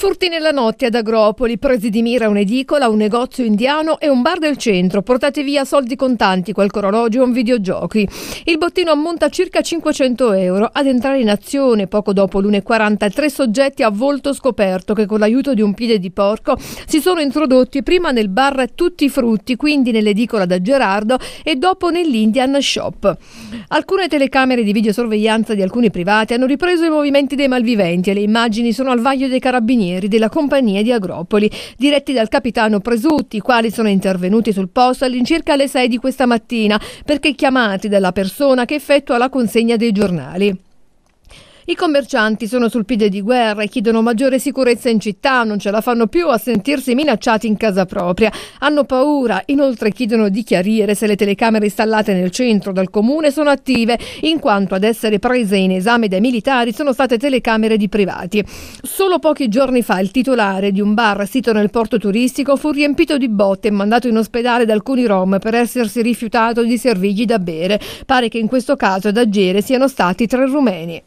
Furti nella notte ad Agropoli, presi di mira un'edicola, un negozio indiano e un bar del centro, portati via soldi contanti, qualche orologio e un videogiochi. Il bottino ammonta a circa 500 euro. Ad entrare in azione poco dopo l'1.40 tre soggetti a volto scoperto che con l'aiuto di un piede di porco si sono introdotti prima nel bar Tutti i Frutti, quindi nell'edicola da Gerardo e dopo nell'Indian Shop. Alcune telecamere di videosorveglianza di alcuni privati hanno ripreso i movimenti dei malviventi e le immagini sono al vaglio dei carabinieri carabinieri della compagnia di Agropoli, diretti dal capitano Presutti, i quali sono intervenuti sul posto all'incirca alle 6 di questa mattina perché chiamati dalla persona che effettua la consegna dei giornali. I commercianti sono sul piede di guerra e chiedono maggiore sicurezza in città, non ce la fanno più a sentirsi minacciati in casa propria. Hanno paura, inoltre chiedono di chiarire se le telecamere installate nel centro dal comune sono attive, in quanto ad essere prese in esame dai militari sono state telecamere di privati. Solo pochi giorni fa il titolare di un bar sito nel porto turistico fu riempito di botte e mandato in ospedale da alcuni rom per essersi rifiutato di servirgli da bere. Pare che in questo caso ad agire siano stati tre rumeni.